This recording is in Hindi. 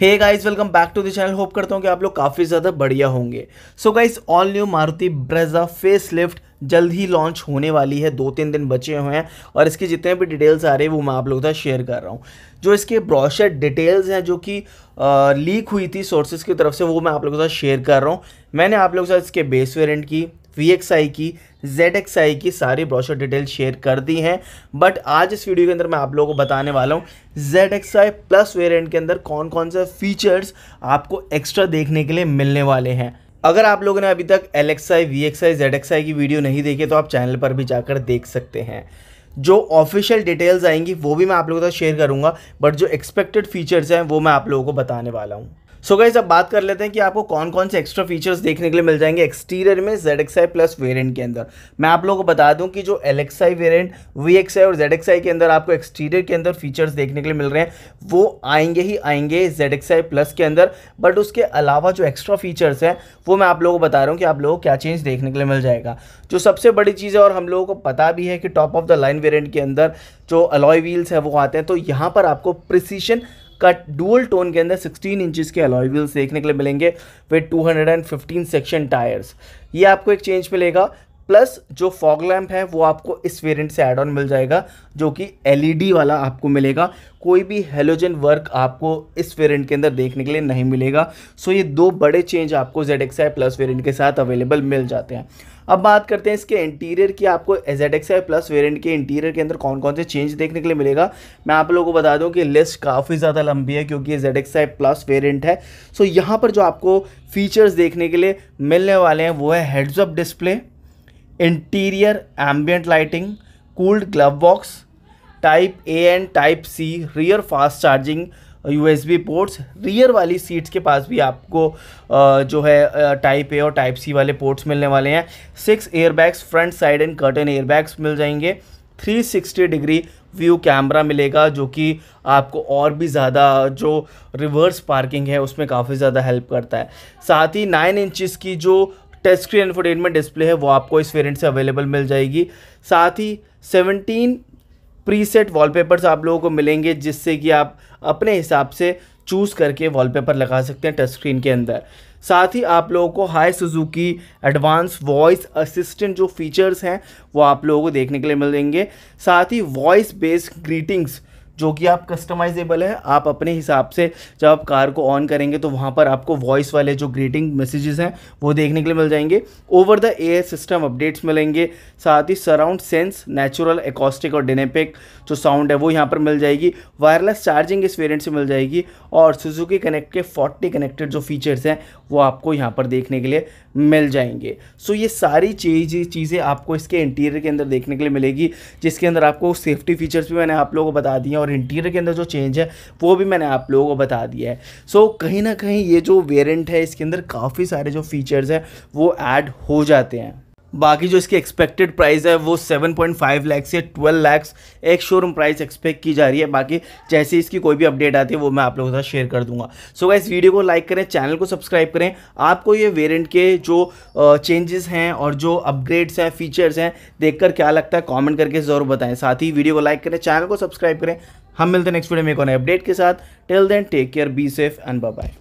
hey guys welcome back to the channel hope करता हूँ कि आप लोग काफ़ी ज़्यादा बढ़िया होंगे so guys all new Maruti Brezza facelift जल्द ही लॉन्च होने वाली है दो तीन दिन बचे हुए हैं और इसके जितने भी डिटेल्स आ रहे हैं वो मैं आप लोगों के साथ शेयर कर रहा हूँ जो इसके ब्रॉशर डिटेल्स हैं जो कि लीक हुई थी सोर्सेज की तरफ से वो मैं आप लोगों के साथ शेयर कर रहा हूँ मैंने आप लोगों के साथ इसके बेस वेरेंट की वी की जेड की सारी ब्रोशर डिटेल शेयर कर दी हैं बट आज इस वीडियो के अंदर मैं आप लोगों को बताने वाला हूँ जेड प्लस वेरिएंट के अंदर कौन कौन से फीचर्स आपको एक्स्ट्रा देखने के लिए मिलने वाले हैं अगर आप लोगों ने अभी तक L X I V X I Z X I की वीडियो नहीं देखी तो आप चैनल पर भी जाकर देख सकते हैं जो ऑफिशियल डिटेल्स आएंगी वो भी मैं आप लोगों साथ शेयर करूंगा बट जो एक्सपेक्टेड फीचर्स हैं वो मैं आप लोगों को बताने वाला हूँ सो गाइज अब बात कर लेते हैं कि आपको कौन कौन से एक्स्ट्रा फीचर्स देखने के लिए मिल जाएंगे एक्सटीरियर में Z X I plus variant के अंदर मैं आप लोगों को बता दूं कि जो L X I variant V X I और जेड एक्स आई के अंदर आपको एक्सटीरियर के अंदर फीचर्स देखने के लिए मिल रहे हैं वो आएंगे ही आएंगे जेड एक्स आई प्लस के अंदर बट उसके अलावा जो एक्स्ट्रा फीचर्स हैं वो मैं आप लोगों को बता रहा हूँ कि आप लोगों को क्या चेंज देखने के लिए मिल जाएगा जो सबसे बड़ी चीज़ है और हम लोगों को पता भी है कि top of the line variant के अंदर जो अलॉय व्हील्स है वो आते हैं तो यहाँ पर आपको प्रिसीशन का डुअल टोन के अंदर 16 इंचज़ के अलॉय व्हील्स देखने के लिए मिलेंगे विद 215 सेक्शन टायर्स ये आपको एक चेंज मिलेगा प्लस जो फॉग लैम्प है वो आपको इस वेरिएंट से एड ऑन मिल जाएगा जो कि एलईडी e वाला आपको मिलेगा कोई भी हेलोजन वर्क आपको इस वेरिएंट के अंदर देखने के लिए नहीं मिलेगा सो ये दो बड़े चेंज आपको जेड एक्स प्लस वेरियंट के साथ अवेलेबल मिल जाते हैं अब बात करते हैं इसके इंटीरियर की आपको Z X I plus variant के इंटीरियर के अंदर कौन कौन से चेंज देखने के लिए मिलेगा मैं आप लोगों को बता दूँ कि लिस्ट काफ़ी ज़्यादा लंबी है क्योंकि Z X I plus variant है सो यहाँ पर जो आपको फीचर्स देखने के लिए मिलने वाले हैं वो है heads up display interior ambient lighting cooled glove box type A and type C rear fast charging USB ports rear वाली सीट्स के पास भी आपको जो है टाइप ए और टाइप सी वाले पोर्ट्स मिलने वाले हैं six airbags front side and curtain airbags मिल जाएंगे 360 डिग्री व्यू कैमरा मिलेगा जो कि आपको और भी ज़्यादा जो रिवर्स पार्किंग है उसमें काफ़ी ज़्यादा हेल्प करता है साथ ही नाइन इंचज़ की जो टच स्क्रीन इन्फोटेनमेंट डिस्प्ले है वो आपको इस वेरिएंट से अवेलेबल मिल जाएगी साथ ही 17 प्रीसेट वॉलपेपर्स आप लोगों को मिलेंगे जिससे कि आप अपने हिसाब से चूज़ करके वॉलपेपर लगा सकते हैं टच स्क्रीन के अंदर साथ ही आप लोगों को hi Suzuki advance voice assistant जो फीचर्स हैं वो आप लोगों को देखने के लिए मिलेंगे साथ ही वॉइस बेस्ड ग्रीटिंग्स जो कि आप कस्टमाइजेबल है आप अपने हिसाब से जब आप कार को ऑन करेंगे तो वहाँ पर आपको वॉइस वाले जो ग्रीटिंग मैसेजेस हैं वो देखने के लिए मिल जाएंगे over the air system updates मिलेंगे साथ ही सराउंड सेंस नेचुरल एकॉस्टिक और डेनेपिक जो साउंड है वो यहाँ पर मिल जाएगी वायरलेस चार्जिंग इस वेरियंट से मिल जाएगी और सुजुकी कनेक्ट के फोर्टी कनेक्टेड जो फीचर्स हैं वो आपको यहाँ पर देखने के लिए मिल जाएंगे सो ये सारी चीज चीज़ें आपको इसके इंटीरियर के अंदर देखने के लिए मिलेगी जिसके अंदर आपको सेफ्टी फीचर्स भी मैंने आप लोगों को बता दिए और और इंटीरियर के अंदर जो चेंज है वो भी मैंने आप लोगों को बता दिया है सो so, कहीं ना कहीं ये जो वेरियंट है इसके अंदर काफ़ी सारे जो फीचर्स हैं वो ऐड हो जाते हैं बाकी जो इसकी एक्सपेक्टेड प्राइस है वो 7.5 लाख से 12 लाख एक शोरूम प्राइस एक्सपेक्ट की जा रही है बाकी जैसे इसकी कोई भी अपडेट आती है वो मैं आप लोगों के साथ शेयर कर दूंगा सो so, इस वीडियो को लाइक करें चैनल को सब्सक्राइब करें आपको ये वेरिएंट के जो चेंजेस हैं और जो अपग्रेड्स हैं फीचर्स हैं देखकर क्या लगता है कॉमेंट करके ज़रूर बताएं साथ ही वीडियो को लाइक करें चैनल को सब्सक्राइब करें हम मिलते हैं नेक्स्ट वीडियो में एक और अपडेट के साथ till then take care be safe and bye bye